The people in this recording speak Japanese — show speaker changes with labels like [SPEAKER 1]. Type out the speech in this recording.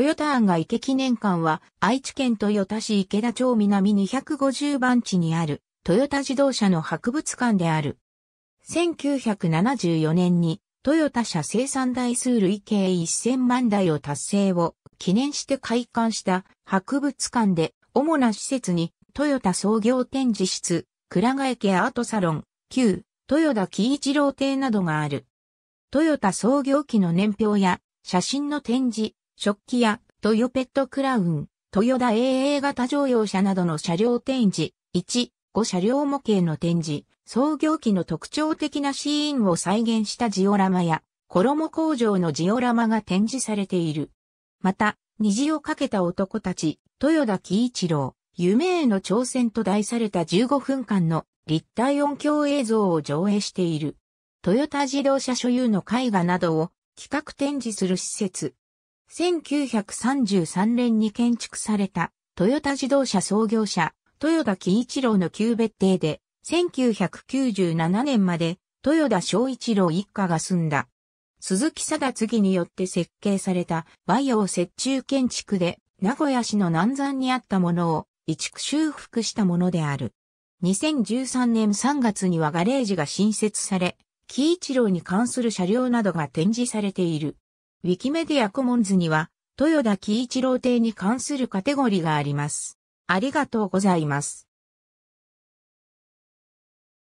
[SPEAKER 1] ヨタ案が池記念館は愛知県豊田市池田町南250番地にあるトヨタ自動車の博物館である。1974年にトヨタ車生産台数累計1000万台を達成を記念して開館した博物館で主な施設にトヨタ創業展示室、倉ヶ池アートサロン、旧豊田喜一郎邸などがある。トヨタ創業期の年表や写真の展示、食器や、トヨペットクラウン、トヨダ AA 型乗用車などの車両展示、1、5車両模型の展示、創業期の特徴的なシーンを再現したジオラマや、衣工場のジオラマが展示されている。また、虹をかけた男たち、豊田喜一郎、夢への挑戦と題された15分間の立体音響映像を上映している。トヨタ自動車所有の絵画などを企画展示する施設、1933年に建築された、トヨタ自動車創業者、豊田喜一郎の旧別邸で、1997年まで、豊田昭一郎一家が住んだ。鈴木貞次によって設計された、バオを折衷建築で、名古屋市の南山にあったものを、移築修復したものである。2013年3月にはガレージが新設され、喜一郎に関する車両などが展示されている。ウィキメディアコモンズには、豊田喜一郎邸に関するカテゴリがあります。ありがとうございます。